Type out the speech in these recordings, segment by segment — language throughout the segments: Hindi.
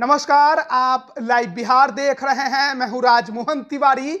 नमस्कार आप लाइव बिहार देख रहे हैं मैं हूं राजमोहन तिवारी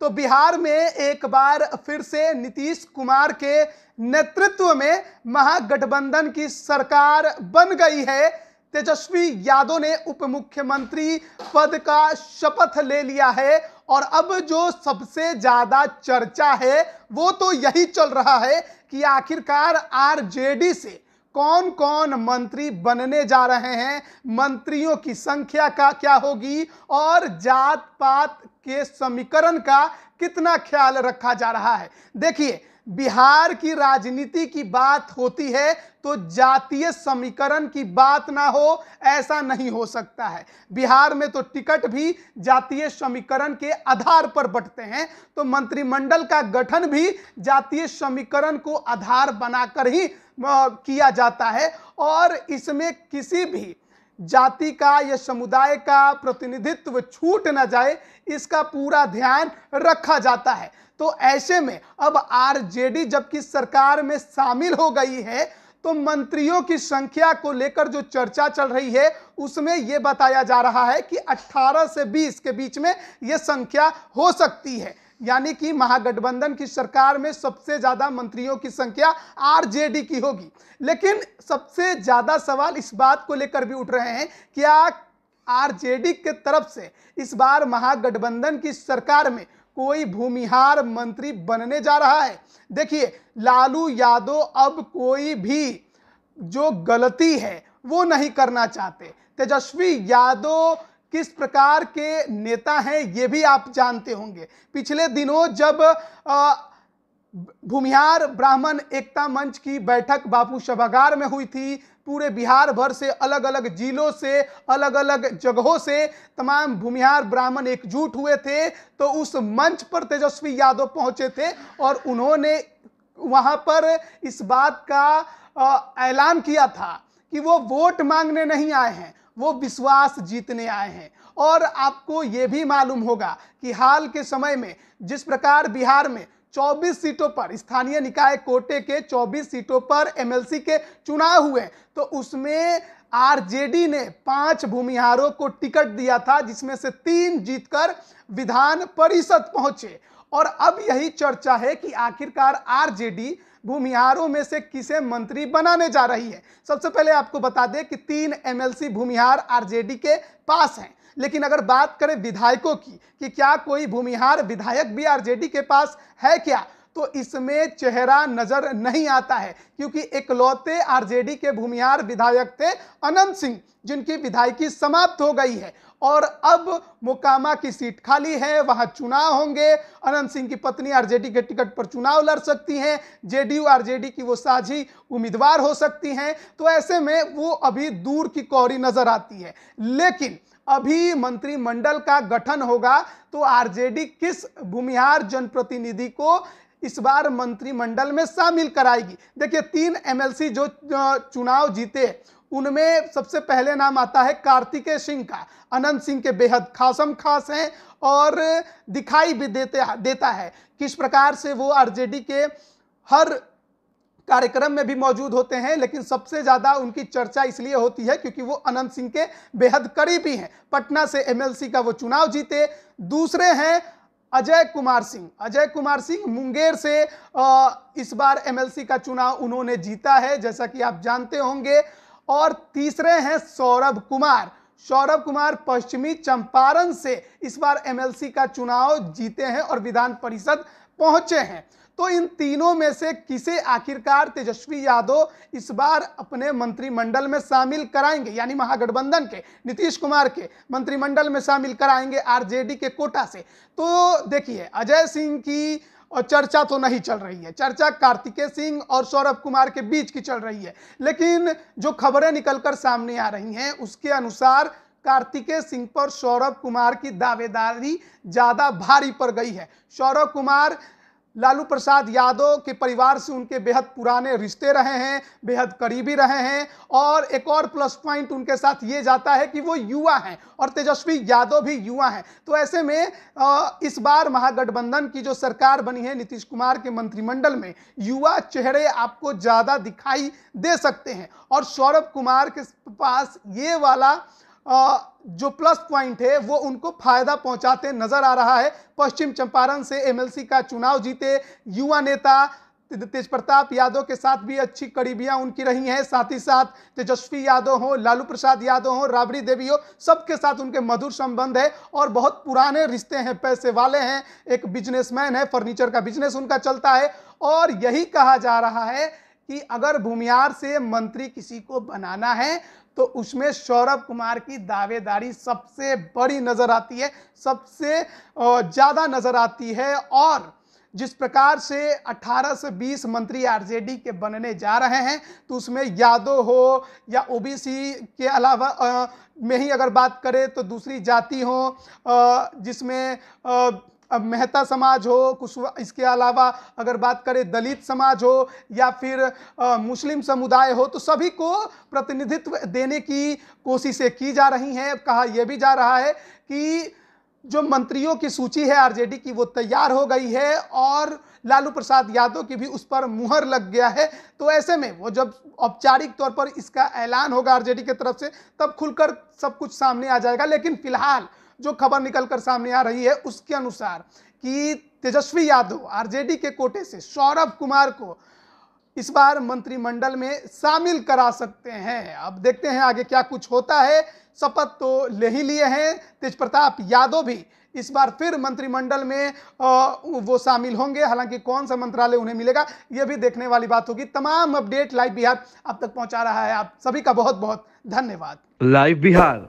तो बिहार में एक बार फिर से नीतीश कुमार के नेतृत्व में महागठबंधन की सरकार बन गई है तेजस्वी यादव ने उप मुख्यमंत्री पद का शपथ ले लिया है और अब जो सबसे ज़्यादा चर्चा है वो तो यही चल रहा है कि आखिरकार आरजेडी से कौन कौन मंत्री बनने जा रहे हैं मंत्रियों की संख्या का क्या होगी और जात पात के समीकरण का कितना ख्याल रखा जा रहा है देखिए बिहार की राजनीति की बात होती है तो जातीय समीकरण की बात ना हो ऐसा नहीं हो सकता है बिहार में तो टिकट भी जातीय समीकरण के आधार पर बटते हैं तो मंत्रिमंडल का गठन भी जातीय समीकरण को आधार बनाकर ही किया जाता है और इसमें किसी भी जाति का या समुदाय का प्रतिनिधित्व छूट ना जाए इसका पूरा ध्यान रखा जाता है तो ऐसे में अब आरजेडी जबकि सरकार में शामिल हो गई है तो मंत्रियों की संख्या को लेकर जो चर्चा चल रही है उसमें यह बताया जा रहा है कि 18 से 20 के बीच में यह संख्या हो सकती है यानी कि महागठबंधन की सरकार में सबसे ज्यादा मंत्रियों की संख्या आरजेडी की होगी लेकिन सबसे ज्यादा सवाल इस बात को लेकर भी उठ रहे हैं क्या आरजेडी के तरफ से इस बार महागठबंधन की सरकार में कोई भूमिहार मंत्री बनने जा रहा है देखिए लालू यादव अब कोई भी जो गलती है वो नहीं करना चाहते तेजस्वी यादव किस प्रकार के नेता हैं ये भी आप जानते होंगे पिछले दिनों जब भूमिहार ब्राह्मण एकता मंच की बैठक बापू सभागार में हुई थी पूरे बिहार भर से अलग अलग जिलों से अलग अलग जगहों से तमाम भूमिहार ब्राह्मण एकजुट हुए थे तो उस मंच पर तेजस्वी यादव पहुंचे थे और उन्होंने वहां पर इस बात का ऐलान किया था कि वो वोट मांगने नहीं आए हैं वो विश्वास जीतने आए हैं और आपको ये भी मालूम होगा कि हाल के समय में जिस प्रकार बिहार में 24 सीटों पर स्थानीय निकाय कोटे के 24 सीटों पर एमएलसी के चुनाव हुए तो उसमें आरजेडी ने पांच भूमिहारों को टिकट दिया था जिसमें से तीन जीतकर विधान परिषद पहुंचे और अब यही चर्चा है कि आखिरकार आरजेडी भूमिहारों में से किसे मंत्री बनाने जा रही है सबसे पहले आपको बता दें कि तीन एमएलसी भूमिहार आरजेडी के पास हैं लेकिन अगर बात करें विधायकों की कि क्या कोई भूमिहार विधायक भी आरजेडी के पास है क्या तो इसमें चेहरा नजर नहीं आता है क्योंकि इकलौते आरजेडी के भूमिहार विधायक थे अनंत सिंह जिनकी विधायकी समाप्त हो गई है और अब मुकामा की सीट खाली है वहां चुनाव होंगे अनंत सिंह की पत्नी आरजेडी के टिकट पर चुनाव लड़ सकती हैं जेडीयू आरजेडी की वो साझी उम्मीदवार हो सकती हैं तो ऐसे में वो अभी दूर की कौरी नजर आती है लेकिन अभी मंत्रिमंडल का गठन होगा तो आरजेडी किस भूमिहार जनप्रतिनिधि को इस बार मंत्रिमंडल में शामिल कराएगी देखिए तीन एमएलसी जो चुनाव जीते उनमें सबसे पहले नाम आता है कार्तिकेय सिंह का अनंत सिंह के बेहद खासम खास हैं और दिखाई भी देते देता है किस प्रकार से वो आरजेडी के हर कार्यक्रम में भी मौजूद होते हैं लेकिन सबसे ज़्यादा उनकी चर्चा इसलिए होती है क्योंकि वो अनंत सिंह के बेहद करीबी हैं पटना से एमएलसी का वो चुनाव जीते दूसरे हैं अजय कुमार सिंह अजय कुमार सिंह मुंगेर से इस बार एमएलसी का चुनाव उन्होंने जीता है जैसा कि आप जानते होंगे और तीसरे हैं सौरभ कुमार सौरभ कुमार पश्चिमी चंपारण से इस बार एमएलसी का चुनाव जीते हैं और विधान परिषद पहुंचे हैं तो इन तीनों में से किसे आखिरकार तेजस्वी यादव इस बार अपने मंत्रिमंडल में शामिल कराएंगे यानी महागठबंधन के नीतीश कुमार के मंत्रिमंडल में शामिल कराएंगे आरजेडी के कोटा से तो देखिए अजय सिंह की और चर्चा तो नहीं चल रही है चर्चा कार्तिकेय सिंह और सौरभ कुमार के बीच की चल रही है लेकिन जो खबरें निकलकर सामने आ रही हैं उसके अनुसार कार्तिकेय सिंह पर सौरभ कुमार की दावेदारी ज़्यादा भारी पड़ गई है सौरभ कुमार लालू प्रसाद यादव के परिवार से उनके बेहद पुराने रिश्ते रहे हैं बेहद करीबी रहे हैं और एक और प्लस पॉइंट उनके साथ ये जाता है कि वो युवा हैं और तेजस्वी यादव भी युवा हैं तो ऐसे में इस बार महागठबंधन की जो सरकार बनी है नीतीश कुमार के मंत्रिमंडल में युवा चेहरे आपको ज़्यादा दिखाई दे सकते हैं और सौरभ कुमार के पास ये वाला जो प्लस पॉइंट है वो उनको फायदा पहुंचाते नजर आ रहा है पश्चिम चंपारण से एमएलसी का चुनाव जीते युवा नेता तेज प्रताप यादव के साथ भी अच्छी करीबियां उनकी रही हैं साथ ही साथ तेजस्वी यादव हो लालू प्रसाद यादव हो राबड़ी देवी हो सबके साथ उनके मधुर संबंध है और बहुत पुराने रिश्ते हैं पैसे वाले हैं एक बिजनेसमैन है फर्नीचर का बिजनेस उनका चलता है और यही कहा जा रहा है कि अगर भूमियार से मंत्री किसी को बनाना है तो उसमें सौरभ कुमार की दावेदारी सबसे बड़ी नज़र आती है सबसे ज़्यादा नज़र आती है और जिस प्रकार से 18 से 20 मंत्री आरजेडी के बनने जा रहे हैं तो उसमें यादव हो या ओबीसी के अलावा आ, में ही अगर बात करें तो दूसरी जाति हो जिसमें अब मेहता समाज हो कुछ इसके अलावा अगर बात करें दलित समाज हो या फिर मुस्लिम समुदाय हो तो सभी को प्रतिनिधित्व देने की कोशिशें की जा रही हैं कहा यह भी जा रहा है कि जो मंत्रियों की सूची है आरजेडी की वो तैयार हो गई है और लालू प्रसाद यादव की भी उस पर मुहर लग गया है तो ऐसे में वो जब औपचारिक तौर पर इसका ऐलान होगा आरजेडी की तरफ से तब खुलकर सब कुछ सामने आ जाएगा लेकिन फिलहाल जो खबर निकलकर सामने आ रही है उसके अनुसार कि तेजस्वी यादव आरजेडी के कोटे से सौरभ कुमार को इस बार मंत्रिमंडल में शामिल करा सकते हैं अब देखते हैं आगे क्या कुछ होता है शपथ तो ले ही लिए हैं तेज प्रताप यादव भी इस बार फिर मंत्रिमंडल में वो शामिल होंगे हालांकि कौन सा मंत्रालय उन्हें मिलेगा ये भी देखने वाली बात होगी तमाम अपडेट लाइव बिहार अब तक पहुंचा रहा है आप सभी का बहुत बहुत धन्यवाद लाइव बिहार